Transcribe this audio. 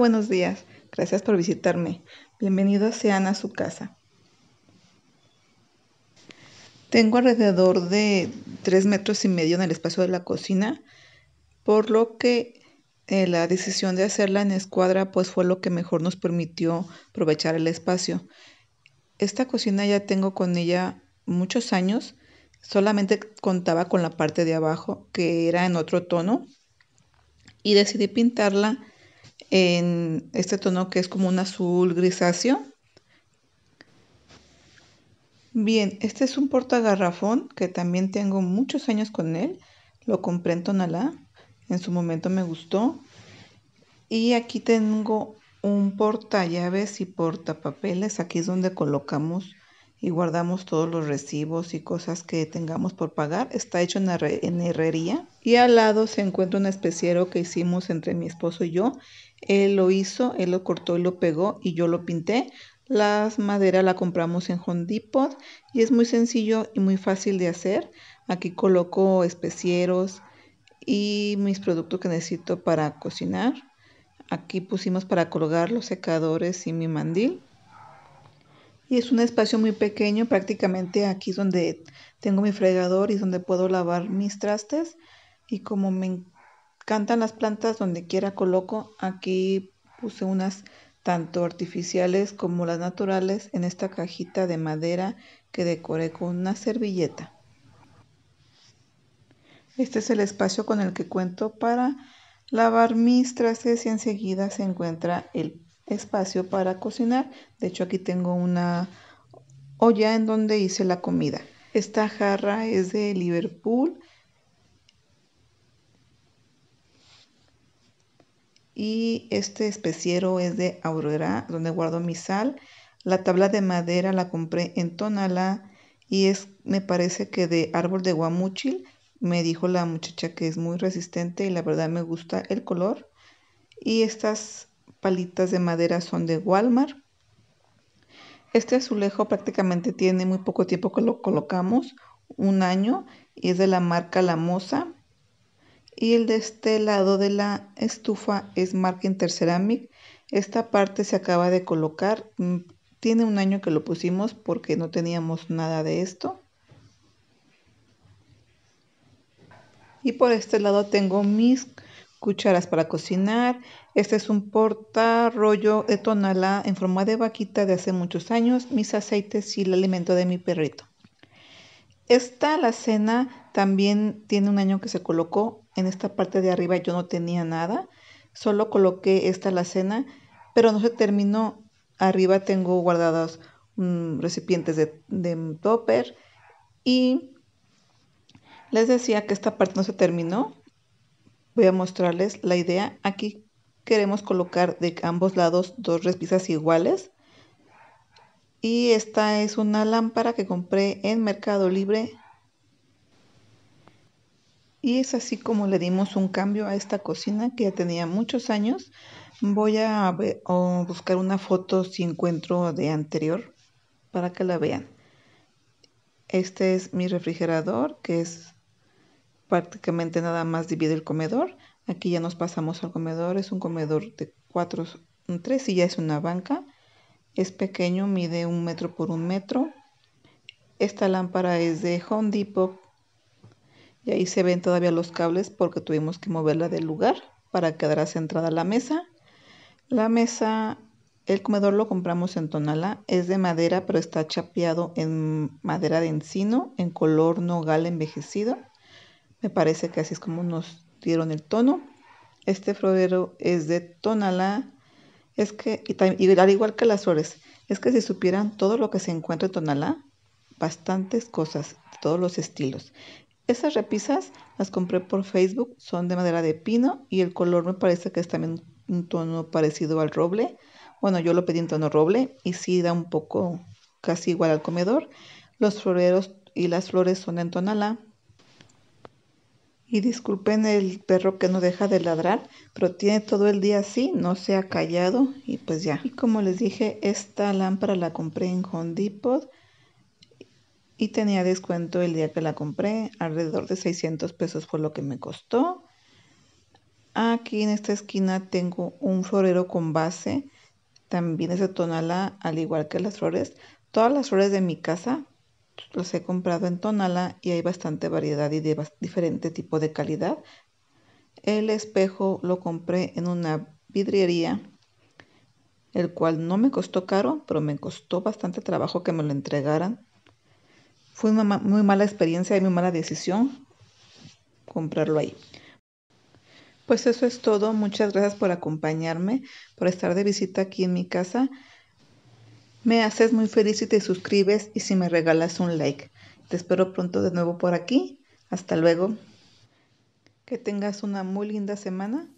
buenos días. Gracias por visitarme. Bienvenidos sean a su casa. Tengo alrededor de 3 metros y medio en el espacio de la cocina, por lo que eh, la decisión de hacerla en escuadra pues fue lo que mejor nos permitió aprovechar el espacio. Esta cocina ya tengo con ella muchos años, solamente contaba con la parte de abajo que era en otro tono y decidí pintarla en este tono que es como un azul grisáceo. Bien, este es un porta garrafón que también tengo muchos años con él. Lo compré en Tonalá. En su momento me gustó. Y aquí tengo un porta llaves y papeles, Aquí es donde colocamos y guardamos todos los recibos y cosas que tengamos por pagar. Está hecho en, herrería. Y al lado se encuentra un especiero que hicimos entre mi esposo y yo. Él lo hizo, él lo cortó y lo pegó y yo lo pinté. Las maderas la compramos en Home y es muy sencillo y muy fácil de hacer. Aquí coloco especieros y mis productos que necesito para cocinar. Aquí pusimos para colgar los secadores y mi mandil. Y es un espacio muy pequeño, prácticamente aquí es donde tengo mi fregador y donde puedo lavar mis trastes. Y como me encantan las plantas, donde quiera coloco, aquí puse unas tanto artificiales como las naturales en esta cajita de madera que decoré con una servilleta. Este es el espacio con el que cuento para lavar mis trastes y enseguida se encuentra el espacio para cocinar. De hecho, aquí tengo una olla en donde hice la comida. Esta jarra es de Liverpool. Y este especiero es de Aurora, donde guardo mi sal. La tabla de madera la compré en Tonalá y es, me parece que de árbol de guamuchil. Me dijo la muchacha que es muy resistente y la verdad me gusta el color. Y estas palitas de madera son de Walmart. Este azulejo prácticamente tiene muy poco tiempo que lo colocamos, un año, y es de la marca La Moza. Y el de este lado de la estufa es marca Interceramic. Esta parte se acaba de colocar. Mm, tiene un año que lo pusimos porque no teníamos nada de esto. Y por este lado tengo mis cucharas para cocinar. Este es un porta rollo de tonala en forma de vaquita de hace muchos años, mis aceites y el alimento de mi perrito. Esta alacena también tiene un año que se colocó. En esta parte de arriba yo no tenía nada, solo coloqué esta alacena, pero no se terminó. Arriba tengo guardados mm, recipientes de, de topper y les decía que esta parte no se terminó Voy a mostrarles la idea. Aquí queremos colocar de ambos lados dos respisas iguales. Y esta es una lámpara que compré en Mercado Libre. Y es así como le dimos un cambio a esta cocina que ya tenía muchos años. Voy a buscar una foto si encuentro de anterior para que la vean. Este es mi refrigerador que es prácticamente nada más divide el comedor. Aquí ya nos pasamos al comedor, es un comedor de cuatro, mm, tres es una banca. Es pequeño, mide un metro por un metro. Esta lámpara es de Home Depot y ahí se ven todavía los cables porque tuvimos que moverla del lugar para quedar centrada la mesa. La mesa, el comedor lo compramos en tonala, es de madera pero está chapeado en madera de encino en color nogal envejecido. Me parece que así es como nos dieron el tono. Este florero es de Tonalá. Es que, y, y igual que las flores, es que si supieran todo lo que se encuentra en Tonalá, bastantes cosas, todos los estilos. Esas repisas las compré por Facebook, son de madera de pino y el color me parece que es también un tono parecido al roble. Bueno, yo lo pedí en tono roble y sí da un poco casi igual al comedor. Los floreros y las flores son en tonalá y disculpen el perro que no deja de ladrar, pero tiene todo el día así, no se ha callado y pues ya. Y como les dije, esta lámpara la compré en Home Depot y tenía descuento el día que la compré, alrededor de 600 pesos fue lo que me costó. Aquí en esta esquina tengo un florero con base, también es de tonalá, al igual que las flores. Todas las flores de mi casa los he comprado en Tonala y hay bastante variedad y de diferente tipo de calidad. El espejo lo compré en una vidriería, el cual no me costó caro, pero me costó bastante trabajo que me lo entregaran. Fue una muy mala experiencia y muy mala decisión comprarlo ahí. Pues eso es todo. Muchas gracias por acompañarme, por estar de visita aquí en mi casa. Me haces muy feliz si te suscribes y si me regalas un like. Te espero pronto de nuevo por aquí. Hasta luego. Que tengas una muy linda semana.